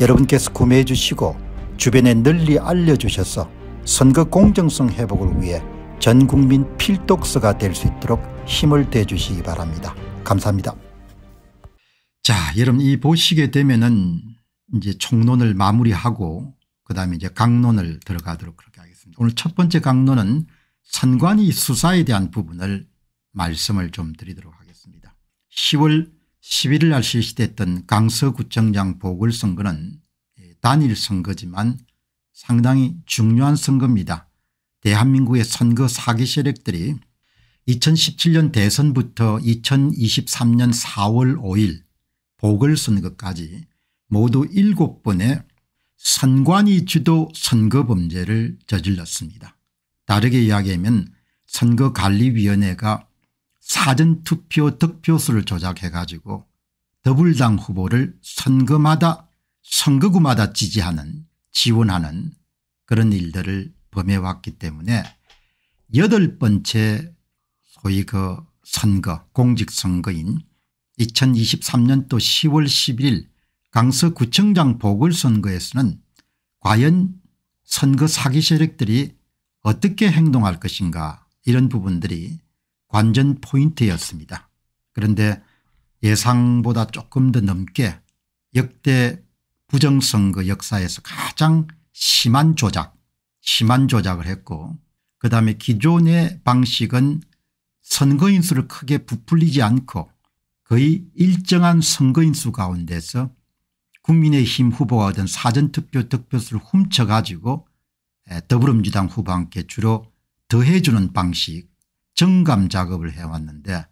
여러분께서 구매해 주시고 주변에 널리 알려주셔서 선거 공정성 회복을 위해 전국민 필독서가 될 수 있도록 힘을 대주시기 바랍니다. 감사합니다. 자 여러분 이 보시게 되면은 이제 총론을 마무리하고 그 다음에 이제 강론을 들어가도록 그렇게 하겠습니다. 오늘 첫 번째 강론은 선관위 수사에 대한 부분을 말씀을 좀 드리도록 하겠습니다. 10월 11일 날 실시됐던 강서구청장 보궐선거는 예, 단일 선거지만 상당히 중요한 선거입니다. 대한민국의 선거 사기 세력들이 2017년 대선부터 2023년 4월 5일 보궐선거까지 모두 7번의 선관위 주도 선거범죄를 저질렀습니다. 다르게 이야기하면 선거관리위원회가 사전투표 득표수를 조작해 가지고 더불당 후보를 선거마다 선거구마다 지지하는 지원하는 그런 일들을 범해왔기 때문에 여덟 번째 소위 그 선거 공직선거인 2023년도 10월 11일 강서구청장 보궐선거에서는 과연 선거 사기 세력들이 어떻게 행동할 것인가 이런 부분들이 관전 포인트였습니다. 그런데 예상보다 조금 더 넘게 역대 부정선거 역사에서 가장 심한 조작 심한 조작을 했고 그다음에 기존의 방식은 선거인수를 크게 부풀리지 않고 거의 일정한 선거인수 가운데서 국민의힘 후보가 얻은 사전투표 득표수를 훔쳐가지고 더불어민주당 후보와 함께 주로 더해주는 방식 정감 작업을 해왔는데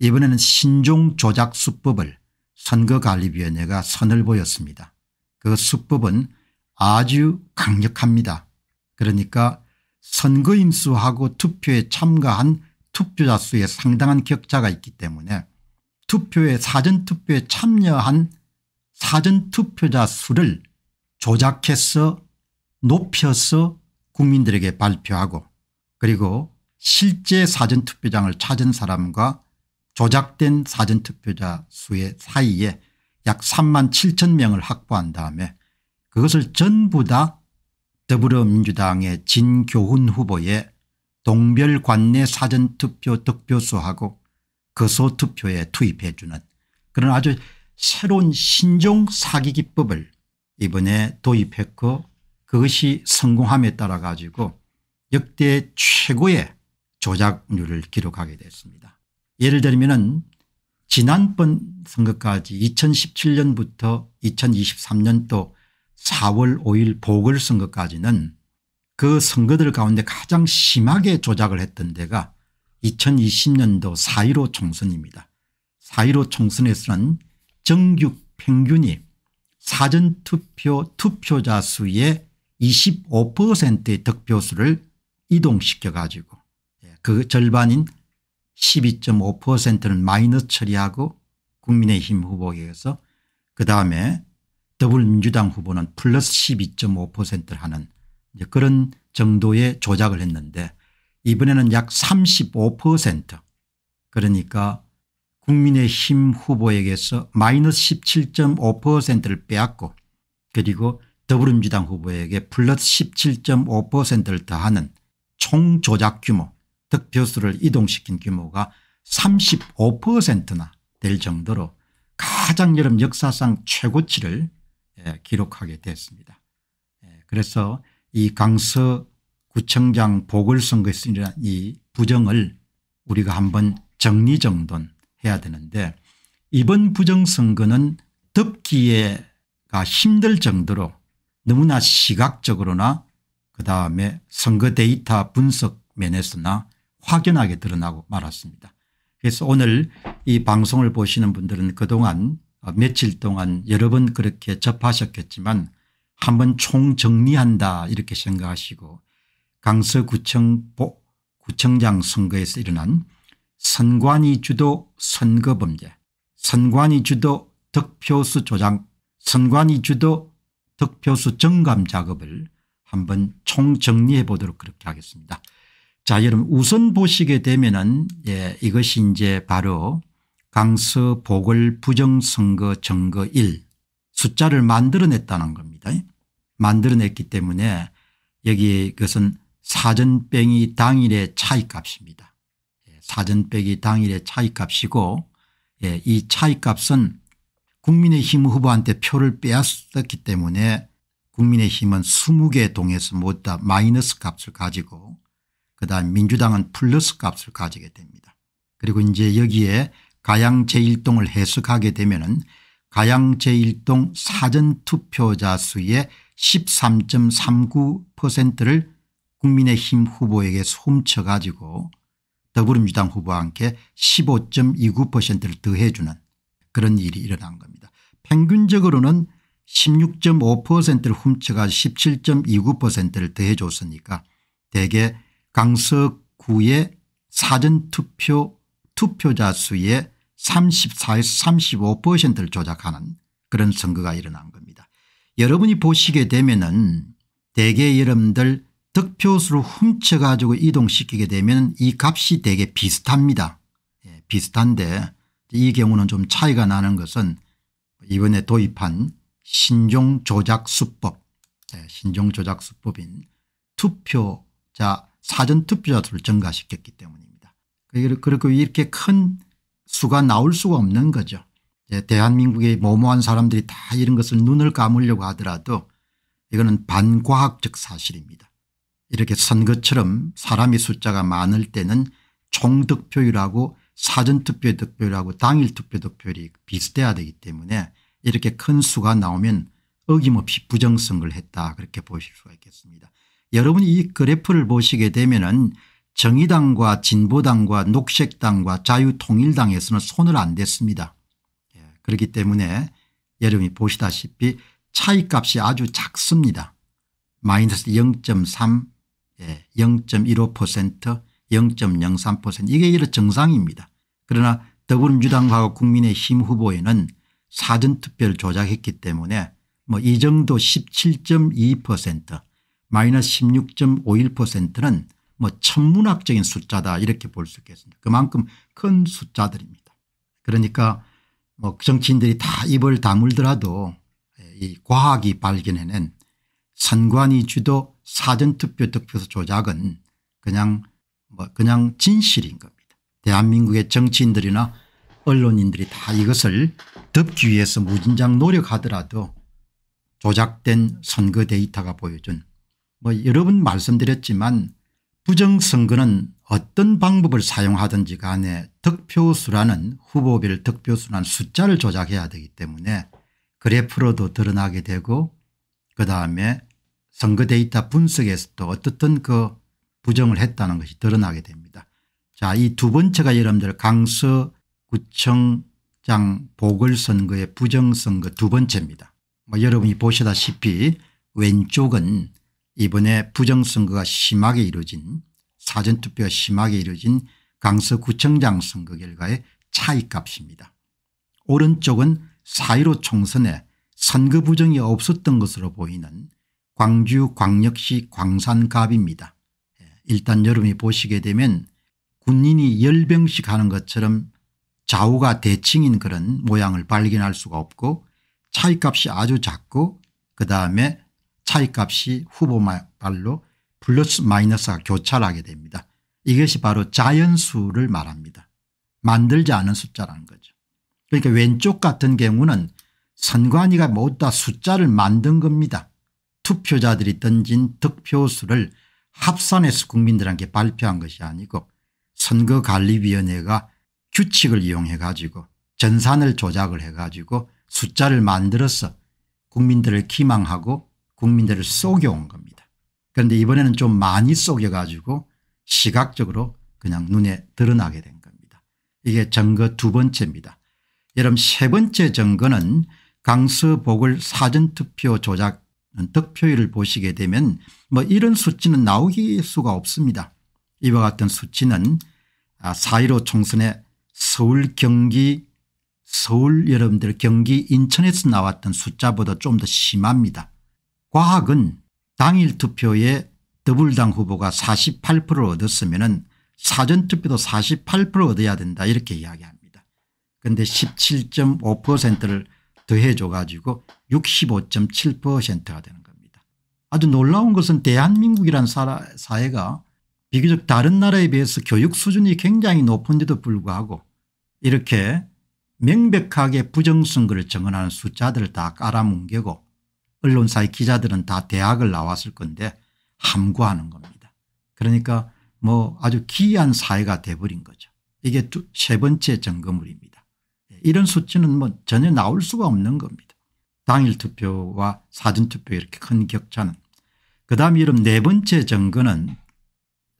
이번에는 신종 조작 수법을 선거관리위원회가 선을 보였습니다. 그 수법은 아주 강력합니다. 그러니까 선거인 수하고 투표에 참가한 투표자 수에 상당한 격차가 있기 때문에 투표에 사전투표에 참여한 사전투표자 수를 조작해서 높여서 국민들에게 발표하고 그리고 실제 사전투표장을 찾은 사람과 조작된 사전투표자 수의 사이에 약 3만 7천 명을 확보한 다음에 그것을 전부 다 더불어민주당의 진교훈 후보의 동별 관내 사전투표 득표수하고 거소투표에 투입해 주는 그런 아주 새로운 신종 사기 기법을 이번에 도입했고 그것이 성공함에 따라 가지고 역대 최고의 조작률을 기록하게 됐습니다. 예를 들면 지난번 선거까지 2017년부터 2023년도 4월 5일 보궐선거까지는 그 선거들 가운데 가장 심하게 조작을 했던 데가 2020년도 4.15 총선입니다. 4.15 총선에서는 정규 평균이 사전투표 투표자 수의 25%의 득표수를 이동시켜 가지고 그 절반인 12.5%는 마이너스 처리하고 국민의힘 후보에게서 그다음에 더불민주당 후보는 플러스 12.5%를 하는 이제 그런 정도의 조작을 했는데 이번에는 약 35% 그러니까 국민의힘 후보에게서 마이너스 17.5%를 빼앗고 그리고 더불어민주당 후보에게 플러스 17.5%를 더하는 총조작 규모 득표수를 이동시킨 규모가 35%나 될 정도로 가장 여름 역사상 최고치를 예, 기록하게 됐습니다. 예, 그래서 이 강서구청장 보궐선거에서 일어난 이 부정을 우리가 한번 정리정돈해야 되는데 이번 부정선거는 덮기에가 힘들 정도로 너무나 시각적으로나 그다음에 선거 데이터 분석 면에서나 확연하게 드러나고 말았습니다. 그래서 오늘 이 방송을 보시는 분들은 그동안 어, 며칠 동안 여러 번 그렇게 접하셨겠지만 한번 총정리한다 이렇게 생각하시고 강서구청 구청장 선거에서 일어난 선관위 주도 선거범죄 선관위 주도 득표수 조작 선관위 주도 득표수 정감 작업을 한번 총정리해 보도록 그렇게 하겠습니다. 자, 여러분 우선 보시게 되면은 예, 이것이 이제 바로 강서 보궐 부정선거 증거1 숫자를 만들어냈다는 겁니다. 만들어냈기 때문에 여기 그것은 사전 빼기 당일의 차이값입니다. 예, 사전 빼기 당일의 차이값이고 예, 이 차이값은 국민의힘 후보한테 표를 빼앗았기 때문에 국민의힘은 20개 동에서 못다 마이너스 값을 가지고 그다음 민주당은 플러스 값을 가지게 됩니다. 그리고 이제 여기에 가양 제1동을 해석하게 되면 은 가양 제1동 사전투표자 수의 13.39%를 국민의힘 후보에게 솜쳐 가지고 더불어민주당 후보와 함께 15.29%를 더해주는 그런 일이 일어난 겁니다. 평균적으로는 16.5%를 훔쳐가 17.29%를 더해줬으니까 대개 강서구의 사전투표 투표자 수의 34에서 35%를 조작하는 그런 선거가 일어난 겁니다. 여러분이 보시게 되면은 대개 여러분들 득표수를 훔쳐가지고 이동시키게 되면 이 값이 되게 비슷합니다. 예, 비슷한데 이 경우는 좀 차이가 나는 것은 이번에 도입한 신종조작수법 예, 신종조작수법인 투표자 사전투표자수를 증가시켰기 때문입니다. 그리고 이렇게 큰 수가 나올 수가 없는 거죠. 대한민국의 모모한 사람들이 다 이런 것을 눈을 감으려고 하더라도 이거는 반과학적 사실입니다. 이렇게 선거처럼 사람의 숫자가 많을 때는 총득표율하고 사전투표의 득표율하고 당일투표 득표율이 비슷해야 되기 때문에 이렇게 큰 수가 나오면 어김없이 부정선거를 했다 그렇게 보실 수가 있겠습니다. 여러분이 이 그래프를 보시게 되면 은 정의당과 진보당과 녹색당과 자유통일당에서는 손을 안 댔습니다. 예, 그렇기 때문에 여러분이 보시다시피 차이값이 아주 작습니다. 마이너스 0.3 0.15% 0.03% 이게 이런 정상입니다. 그러나 더불어민주당하 국민의힘 후보에는 사전투표를 조작했기 때문에 뭐 이 정도 마이너스 16.51%는 뭐 천문학적인 숫자다 이렇게 볼 수 있겠습니다. 그만큼 큰 숫자들입니다. 그러니까 뭐 정치인들이 다 입을 다물더라도 이 과학이 발견해낸 선관위 주도 사전투표 득표소 조작은 그냥 뭐 그냥 진실인 겁니다. 대한민국의 정치인들이나 언론인들이 다 이것을 덮기 위해서 무진장 노력하더라도 조작된 선거 데이터가 보여준 뭐 여러 분 말씀드렸지만 부정선거는 어떤 방법을 사용하든지 간에 득표수라는 후보별 득표수란 숫자를 조작해야 되기 때문에 그래프로도 드러나게 되고 그다음에 선거 데이터 분석에서도 어떻든 그 부정을 했다는 것이 드러나게 됩니다. 자, 이 두 번째가 여러분들 강서구청장 보궐선거의 부정선거 두 번째입니다. 뭐 여러분이 보시다시피 왼쪽은 이번에 부정선거가 심하게 이루어진 사전투표가 심하게 이루어진 강서구청장 선거 결과의 차이값입니다. 오른쪽은 4.15 총선에 선거 부정이 없었던 것으로 보이는 광주 광역시 광산갑입니다. 예, 일단 여러분이 보시게 되면 군인이 열병식 하는 것처럼 좌우가 대칭인 그런 모양을 발견할 수가 없고 차이값이 아주 작고 그다음에 차이값이 후보 말로 플러스 마이너스가 교차를 하게 됩니다. 이것이 바로 자연수를 말합니다. 만들지 않은 숫자라는 거죠. 그러니까 왼쪽 같은 경우는 선관위가 모두 다 숫자를 만든 겁니다. 투표자들이 던진 득표수를 합산해서 국민들한테 발표한 것이 아니고 선거관리위원회가 규칙을 이용해 가지고 전산을 조작을 해 가지고 숫자를 만들어서 국민들을 기망하고 국민들을 속여온 겁니다. 그런데 이번에는 좀 많이 속여가지고 시각적으로 그냥 눈에 드러나게 된 겁니다. 이게 증거 두 번째입니다. 여러분 세 번째 증거는 강서복을 사전투표 조작 득표율을 보시게 되면 뭐 이런 수치는 나오기 수가 없습니다. 이와 같은 수치는 4.15 아, 총선에 서울 경기 서울 여러분들 경기 인천에서 나왔던 숫자보다 좀 더 심합니다. 과학은 당일 투표에 더불당 후보가 48% 얻었으면 사전투표도 48% 얻어야 된다 이렇게 이야기합니다. 그런데 17.5%를 더해줘 가지고 65.7%가 되는 겁니다. 아주 놀라운 것은 대한민국이란 사회가 비교적 다른 나라에 비해서 교육 수준이 굉장히 높은데도 불구하고 이렇게 명백하게 부정선거를 증언하는 숫자들을 다 깔아뭉개고 언론사의 기자들은 다 대학을 나왔을 건데 함구하는 겁니다. 그러니까 뭐 아주 기이한 사회가 돼버린 거죠. 이게 두, 세 번째 점검물입니다. 이런 수치는 뭐 전혀 나올 수가 없는 겁니다. 당일 투표와 사전 투표 이렇게 큰 격차는. 그다음 이런네 번째 정거는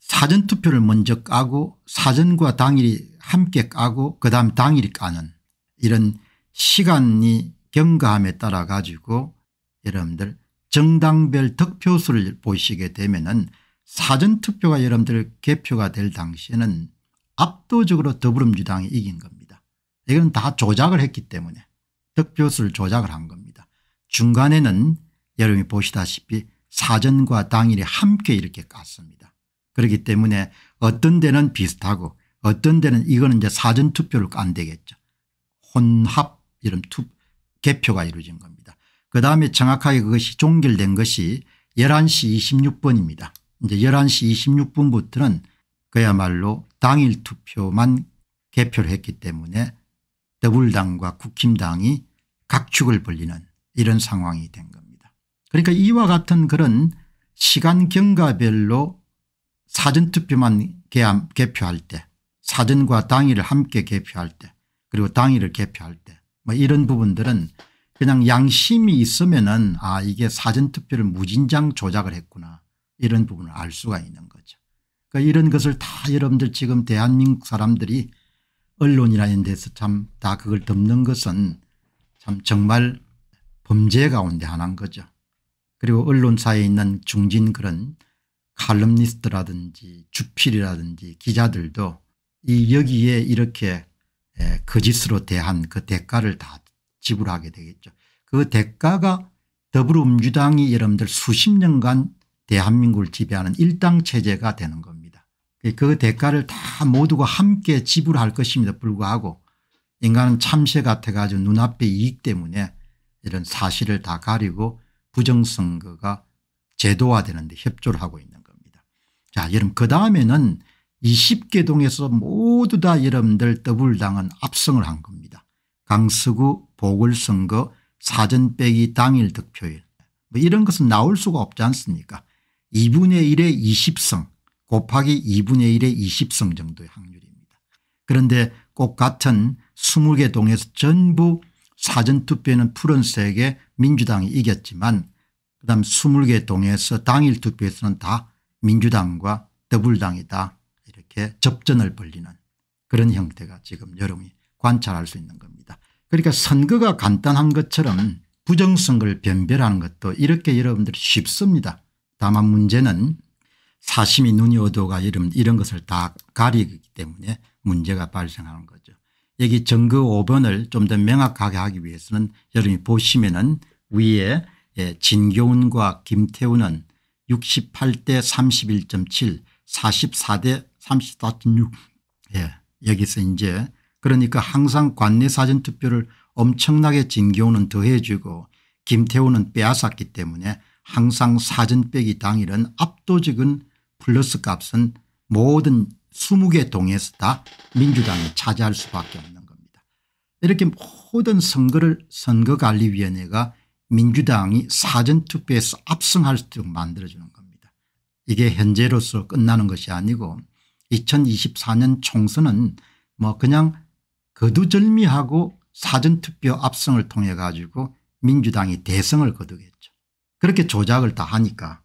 사전 투표를 먼저 까고 사전과 당일이 함께 까고 그다음 당일이 까는 이런 시간이 경과함에 따라 가지고 여러분들 정당별 득표수를 보시게 되면 은 사전투표가 여러분들 개표가 될 당시에는 압도적으로 더불어민주당이 이긴 겁니다. 이건 다 조작을 했기 때문에 득표수를 조작을 한 겁니다. 중간에는 여러분이 보시다시피 사전과 당일이 함께 이렇게 갔습니다 그렇기 때문에 어떤 데는 비슷하고 어떤 데는 이거는 이제 사전투표를 안 되겠죠. 혼합 이런 투, 개표가 이루어진 겁니다. 그 다음에 정확하게 그것이 종결된 것이 11시 26분입니다. 이제 11시 26분부터는 그야말로 당일 투표만 개표를 했기 때문에 더불당과 국힘당이 각축을 벌리는 이런 상황이 된 겁니다. 그러니까 이와 같은 그런 시간 경과별로 사전투표만 개표할 때 사전과 당일을 함께 개표할 때 그리고 당일을 개표할 때뭐 이런 부분들은 그냥 양심이 있으면은 아 이게 사전투표를 무진장 조작을 했구나 이런 부분을 알 수가 있는 거죠. 그러니까 이런 것을 다 여러분들 지금 대한민국 사람들이 언론이라는 데서 참 다 그걸 덮는 것은 참 정말 범죄 가운데 하나인 거죠. 그리고 언론사에 있는 중진 그런 칼럼니스트라든지 주필이라든지 기자들도 이 여기에 이렇게 예, 거짓으로 대한 그 대가를 다 지불하게 되겠죠. 그 대가가 더불어민주당이 여러분들 수십 년간 대한민국을 지배하는 일당 체제가 되는 겁니다. 그 대가를 다 모두가 함께 지불할 것임에도 불구하고 인간은 참새 같아가지고 눈앞에 이익 때문에 이런 사실을 다 가리고 부정선거가 제도화되는데 협조를 하고 있는 겁니다. 자 여러분 그 다음에는 20개 동에서 모두 다 여러분들 더블당은 압승을 한 겁니다. 강서구 보궐선거 사전 빼기 당일 득표율 뭐 이런 것은 나올 수가 없지 않습니까 2분의 1의 20성 곱하기 2분의 1의 20성 정도의 확률입니다. 그런데 꼭 같은 20개 동에서 전부 사전투표에는 푸른색의 민주당이 이겼지만 그다음 20개 동에서 당일 투표에서는 다 민주당과 더불당이다 이렇게 접전을 벌리는 그런 형태가 지금 여론이 관찰할 수 있는 겁니다. 그러니까 선거가 간단한 것처럼 부정선거를 변별하는 것도 이렇게 여러분들 쉽습니다. 다만 문제는 사심이 눈이 어두워가 이런, 이런 것을 다 가리기 때문에 문제가 발생하는 거죠. 여기 증거 5번을 좀 더 명확하게 하기 위해서는 여러분이 보시면은 위에 예, 진교훈과 김태우는 68대 31.7 44대 34.6 예, 여기서 이제 그러니까 항상 관내 사전투표를 엄청나게 진교는 더해주고 김태우는 빼앗았기 때문에 항상 사전 빼기 당일은 압도적인 플러스 값은 모든 20개 동에서 다 민주당이 차지할 수밖에 없는 겁니다. 이렇게 모든 선거를 선거관리위원회가 민주당이 사전투표에서 압승할 수 있도록 만들어주는 겁니다. 이게 현재로서 끝나는 것이 아니고 2024년 총선은 뭐 그냥 거두절미하고 사전투표 압승을 통해 가지고 민주당이 대승을 거두겠죠. 그렇게 조작을 다 하니까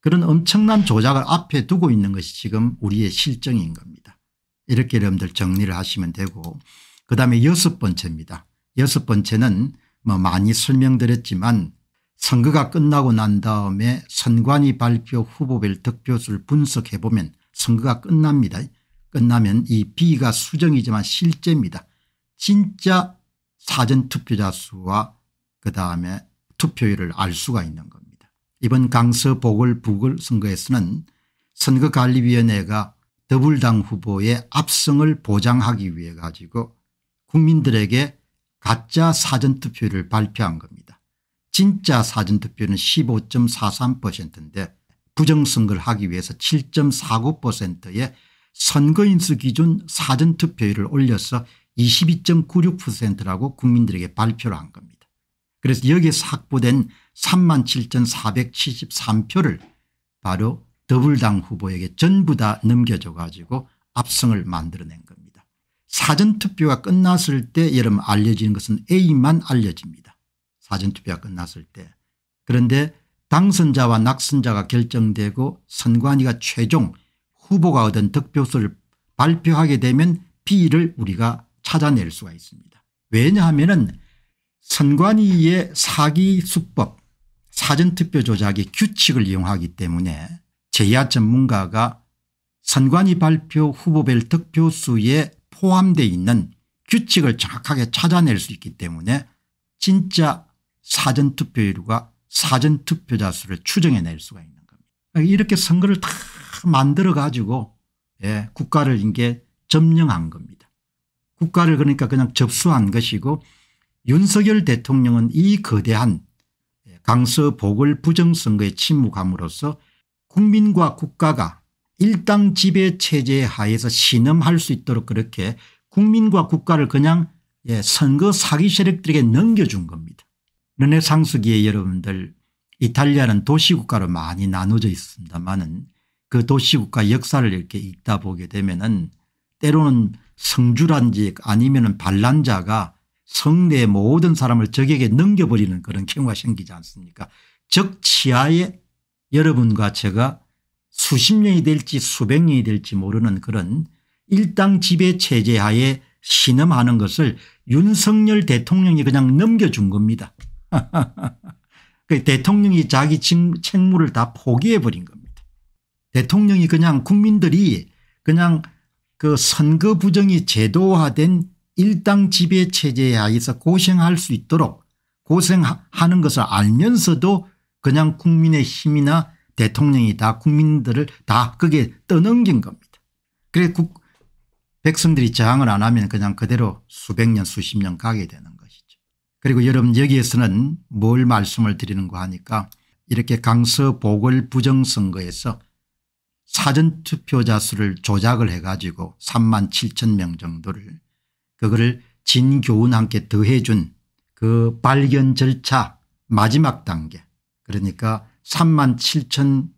그런 엄청난 조작을 앞에 두고 있는 것이 지금 우리의 실정인 겁니다. 이렇게 여러분들 정리를 하시면 되고 그다음에 여섯 번째입니다. 여섯 번째는 뭐 많이 설명드렸지만 선거가 끝나고 난 다음에 선관위 발표 후보별 득표수를 분석해보면 선거가 끝납니다. 끝나면 이 B가 수정이지만 실제입니다. 진짜 사전투표자 수와 그다음에 투표율을 알 수가 있는 겁니다. 이번 강서 보궐 부궐선거에서는 선거관리위원회가 더불당 후보의 압승을 보장하기 위해 가지고 국민들에게 가짜 사전투표를 발표한 겁니다. 진짜 사전투표는 15.43%인데 부정선거를 하기 위해서 7.49%의 선거인수 기준 사전투표율을 올려서 22.96%라고 국민들에게 발표를 한 겁니다. 그래서 여기에 확보된 37,473표를 바로 더블당 후보에게 전부 다 넘겨줘 가지고 압승을 만들어낸 겁니다. 사전투표가 끝났을 때 여러분 알려지는 것은 A만 알려집니다. 사전투표가 끝났을 때. 그런데 당선자와 낙선자가 결정되고 선관위가 최종 후보가 얻은 득표수를 발표하게 되면 비를 우리가 찾아낼 수가 있습니다. 왜냐하면 선관위의 사기 수법 사전투표 조작의 규칙을 이용하기 때문에 제야 전문가가 선관위 발표 후보별 득표수에 포함되어 있는 규칙을 정확하게 찾아낼 수 있기 때문에 진짜 사전투표율과 사전투표자 수를 추정해낼 수가 있는 겁니다. 이렇게 선거를 다 만들어 가지고 예, 국가를 이게 점령한 겁니다. 국가를 그러니까 그냥 접수한 것이고 윤석열 대통령은 이 거대한 예, 강서복을 부정선거에 침묵함으로써 국민과 국가가 일당 지배 체제 하에서 신음할 수 있도록 그렇게 국민과 국가를 그냥 예, 선거 사기 세력들에게 넘겨준 겁니다. 르네 상수기에 여러분들 이탈리아는 도시국가로 많이 나눠져 있습니다만은 그 도시국가 역사를 이렇게 읽다 보게 되면은 때로는 성주란지 아니면은 반란자가 성내 모든 사람을 적에게 넘겨버리는 그런 경우가 생기지 않습니까 적치하에 여러분과 제가 수십 년이 될지 수백 년이 될지 모르는 그런 일당 지배 체제 하에 신음하는 것을 윤석열 대통령이 그냥 넘겨준 겁니다. 그 대통령이 자기 책무를 다 포기해버린 겁니다. 대통령이 그냥 국민들이 그냥 그 선거 부정이 제도화된 일당 지배 체제에 하에서 고생할 수 있도록 고생하는 것을 알면서도 그냥 국민의 힘이나 대통령이 다 국민들을 다 거기에 떠넘긴 겁니다. 그래 국, 백성들이 저항을 안 하면 그냥 그대로 수백 년 수십 년 가게 되는 것이죠. 그리고 여러분 여기에서는 뭘 말씀을 드리는가 하니까 이렇게 강서 보궐 부정선거에서 사전투표자 수를 조작을 해가지고 3만 7천 명 정도를 그거를 진교훈 함께 더해준 그 발견 절차 마지막 단계 그러니까 3만 7천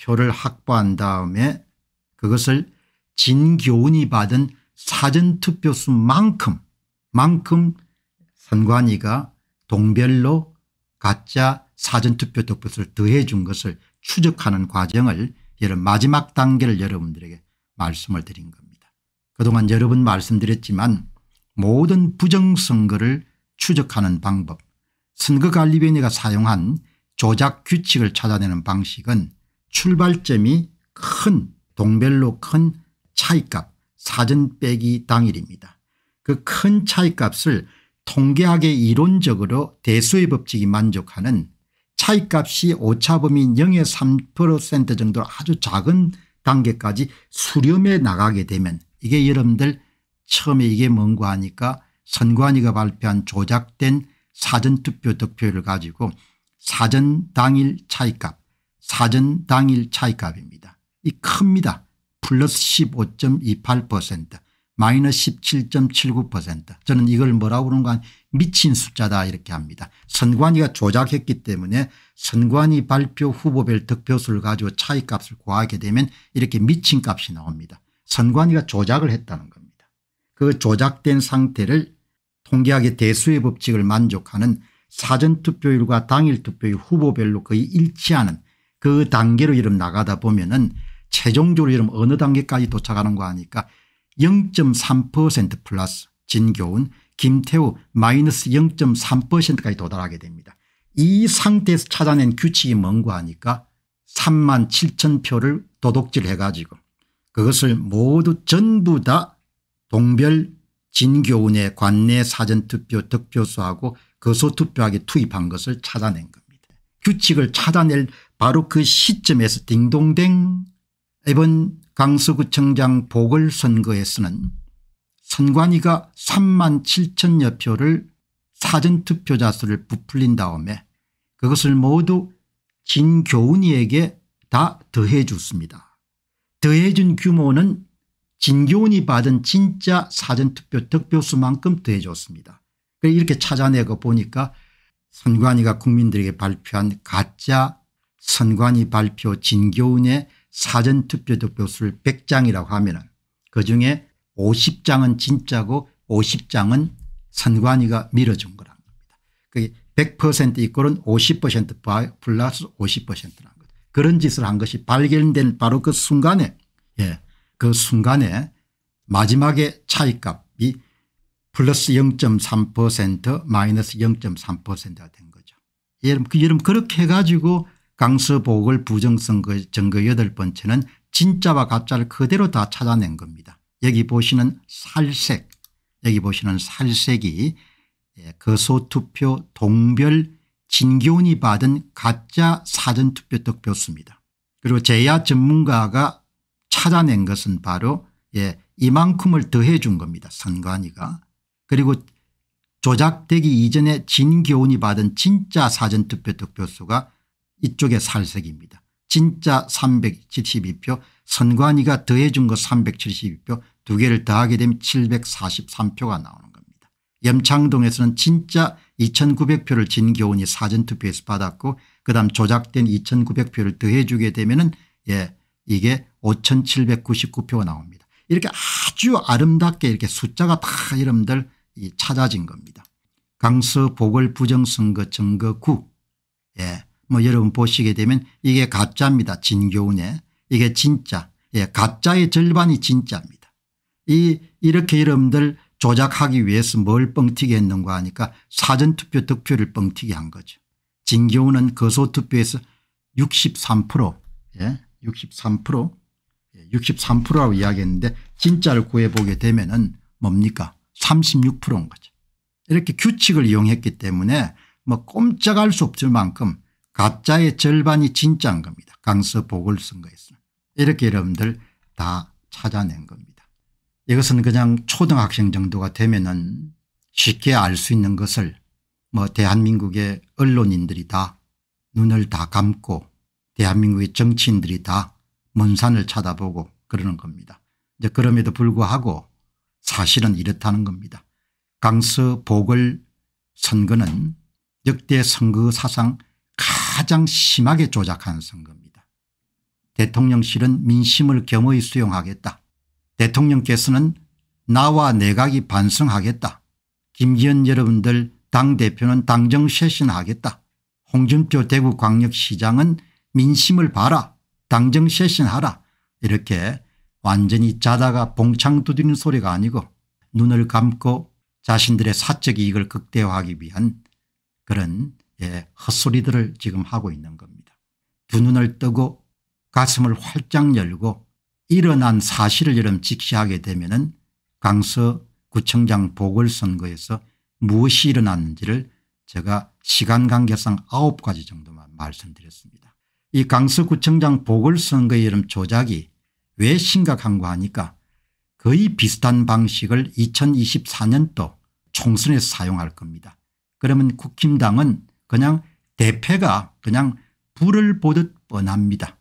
표를 확보한 다음에 그것을 진교훈이 받은 사전투표수만큼 만큼 선관위가 동별로 가짜 사전투표 득표수를 더해준 것을 추적하는 과정을 이런 마지막 단계를 여러분들에게 말씀을 드린 겁니다. 그동안 여러 번 말씀드렸지만 모든 부정선거를 추적하는 방법 선거관리위원회가 사용한 조작 규칙을 찾아내는 방식은 출발점이 큰 동별로 큰 차이값 사전 빼기 당일입니다. 그 큰 차이값을 통계학의 이론적으로 대수의 법칙이 만족하는 차이값이 오차범위 0의 3% 정도 아주 작은 단계까지 수렴해 나가게 되면 이게 여러분들 처음에 이게 뭔가 하니까 선관위가 발표한 조작된 사전투표 득표율을 가지고 사전 당일 차이값 사전 당일 차이값입니다. 이 큽니다. 플러스 15.28% 마이너스 17.79% 저는 이걸 뭐라고 그러가 미친 숫자다 이렇게 합니다. 선관위가 조작했기 때문에 선관위 발표 후보별 득표수를 가지고 차이값을 구하게 되면 이렇게 미친 값이 나옵니다. 선관위가 조작을 했다는 겁니다. 그 조작된 상태를 통계학의 대수의 법칙을 만족하는 사전투표율과 당일투표율 후보별로 거의 일치하는 그 단계로 이름 나가다 보면 은 최종적으로 이름 어느 단계까지 도착하는 거 아니까 0.3% 플러스 진교훈 김태우 마이너스 0.3%까지 도달하게 됩니다. 이 상태에서 찾아낸 규칙이 뭔가 하니까 3만 7천 표를 도둑질 해가지고 그것을 모두 전부 다 동별 진교운의 관내 사전투표 득표수하고 거소투표하게 투입한 것을 찾아낸 겁니다. 규칙을 찾아낼 바로 그 시점에서 딩동댕 이번 강서구청장 보궐선거에서는 선관위가 3만 7천여 표를 사전투표자 수를 부풀린 다음에 그것을 모두 진교훈이에게 다 더해 줬습니다. 더해준 규모는 진교훈이 받은 진짜 사전투표 득표수만큼 더해줬습니다. 이렇게 찾아내고 보니까 선관위가 국민들에게 발표한 가짜 선관위 발표 진교훈의 사전투표 득표수를 100장이라고 하면 은 그중에 50장은 진짜고 50장은 선관위가 밀어준 거란 겁니다. 그게 100% 이꼴은 50% 플러스 50%라는 것. 그런 짓을 한 것이 발견된 바로 그 순간에 예, 그 순간에 마지막에 차이값이 플러스 0.3% 마이너스 0.3%가 된 거죠. 여러분 그 그렇게 해가지고 강서복을 부정선거 정거 8번째는 진짜와 가짜를 그대로 다 찾아낸 겁니다. 여기 보시는 살색 여기 보시는 살색이 예, 거소투표 동별 진교훈이 받은 가짜 사전투표 득표수입니다. 그리고 제야 전문가가 찾아낸 것은 바로 예, 이만큼을 더해 준 겁니다. 선관위가. 그리고 조작되기 이전에 진교훈이 받은 진짜 사전투표 득표수가 이쪽의 살색입니다. 진짜 372표 선관위가 더해 준거 372표 두 개를 더하게 되면 743표가 나오는 겁니다. 염창동에서는 진짜 2900표를 진교훈이 사전투표에서 받았고 그다음 조작된 2900표를 더해 주게 되면 은 예, 이게 5799표가 나옵니다. 이렇게 아주 아름답게 이렇게 숫자가 다 여러분들 찾아진 겁니다. 강서 보궐 부정선거 증거 9. 예. 뭐 여러분 보시게 되면 이게 가짜입니다. 진교훈의 이게 진짜. 예. 가짜의 절반이 진짜입니다. 이 이렇게 여러분들 조작하기 위해서 뭘 뻥튀기 했는가 하니까 사전투표 득표를 뻥튀기 한 거죠. 진교훈은 거소투표에서 63% 예? 63% 63%라고 예, 이야기했는데 진짜를 구해보게 되면 은 뭡니까 36%인 거죠. 이렇게 규칙을 이용했기 때문에 뭐 꼼짝할 수 없을 만큼 가짜의 절반이 진짜인 겁니다. 강서 보궐선거에서 이렇게 여러분들 다 찾아낸 겁니다. 이것은 그냥 초등학생 정도가 되면은 쉽게 알 수 있는 것을 뭐 대한민국의 언론인들이 다 눈을 다 감고 대한민국의 정치인들이 다문산을 쳐다보고 그러는 겁니다. 이제 그럼에도 불구하고 사실은 이렇다는 겁니다. 강서 보궐 선거는 역대 선거 사상 가장 심하게 조작한 선거입니다. 대통령실은 민심을 겸허히 수용하겠다. 대통령께서는 나와 내각이 반성하겠다. 김기현 여러분들 당대표는 당정 쇄신하겠다. 홍준표 대구광역시장은 민심을 봐라. 당정 쇄신하라. 이렇게 완전히 자다가 봉창 두드리는 소리가 아니고 눈을 감고 자신들의 사적 이익을 극대화하기 위한 그런 예, 헛소리들을 지금 하고 있는 겁니다. 두 눈을 뜨고 가슴을 활짝 열고 일어난 사실을 여러분 직시하게 되면 은 강서 구청장 보궐선거에서 무엇이 일어났는지를 제가 시간 관계상 9가지 정도만 말씀드렸습니다. 이 강서구청장 보궐선거의 여름 조작이 왜 심각한가 하니까 거의 비슷한 방식을 2024년도 총선에 사용할 겁니다. 그러면 국힘당은 그냥 대패가 그냥 불을 보듯 뻔합니다.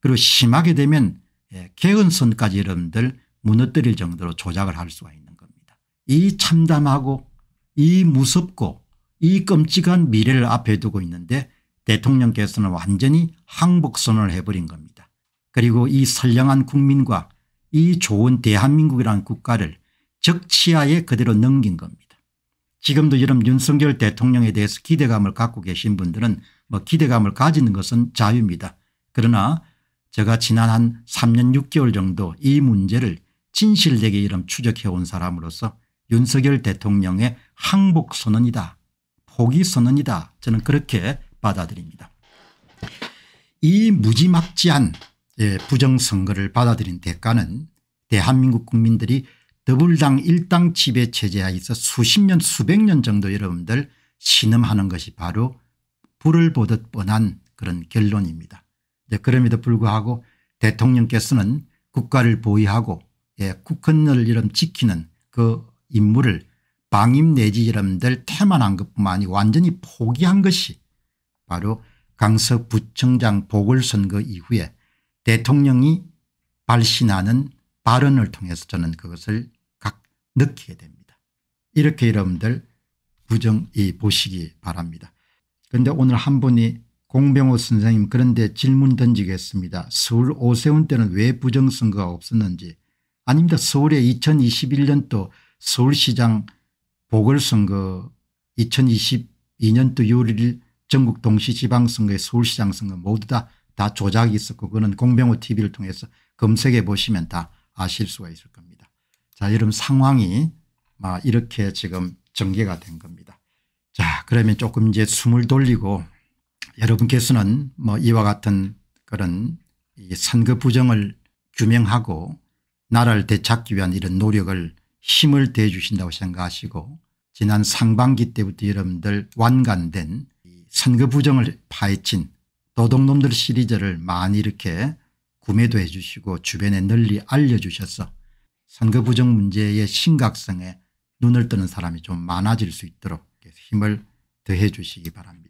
그리고 심하게 되면 예, 개은선까지 여러분들 무너뜨릴 정도로 조작을 할 수가 있는 겁니다. 이 참담하고 이 무섭고 이 끔찍한 미래를 앞에 두고 있는데 대통령께서는 완전히 항복선을 해버린 겁니다. 그리고 이 선량한 국민과 이 좋은 대한민국이라는 국가를 적치하에 그대로 넘긴 겁니다. 지금도 여러분 윤석열 대통령에 대해서 기대감을 갖고 계신 분들은 뭐 기대감을 가지는 것은 자유입니다. 그러나 제가 지난 한 3년 6개월 정도 이 문제를 진실되게 이름 추적해온 사람으로서 윤석열 대통령의 항복 선언이다 포기 선언이다 저는 그렇게 받아들입니다. 이 무지막지한 예, 부정선거를 받아들인 대가는 대한민국 국민들이 더불당 일당 지배 체제하에서 수십 년 수백 년 정도 여러분들 신음하는 것이 바로 불을 보듯 뻔한 그런 결론입니다. 네, 그럼에도 불구하고 대통령께서는 국가를 보위하고 예, 국헌을 이름 지키는 그 임무를 방임 내지 여러분들 태만한 것뿐만 아니 완전히 포기한 것이 바로 강서 구청장 보궐선거 이후에 대통령이 발신하는 발언을 통해서 저는 그것을 각 느끼게 됩니다. 이렇게 여러분들 부정 이 보시기 바랍니다. 그런데 오늘 한 분이 공병호 선생님 그런데 질문 던지겠습니다. 서울 오세훈 때는 왜 부정선거가 없었는지 아닙니다. 서울의 2021년도 서울시장 보궐선거 2022년도 6월 1일 전국 동시지방선거의 서울시장 선거 모두 다, 다 조작이 있었고 그거는 공병호 tv를 통해서 검색해 보시면 다 아실 수가 있을 겁니다. 자 여러분 상황이 막 이렇게 지금 전개가 된 겁니다. 자 그러면 조금 이제 숨을 돌리고 여러분께서는 뭐 이와 같은 그런 선거 부정을 규명하고 나라를 되찾기 위한 이런 노력을 힘을 대주신다고 생각하시고 지난 상반기 때부터 여러분들 완간된 선거 부정을 파헤친 노동놈들 시리즈를 많이 이렇게 구매도 해 주시고 주변에 널리 알려주셔서 선거 부정 문제의 심각성에 눈을 뜨는 사람이 좀 많아질 수 있도록 힘을 더해 주시기 바랍니다.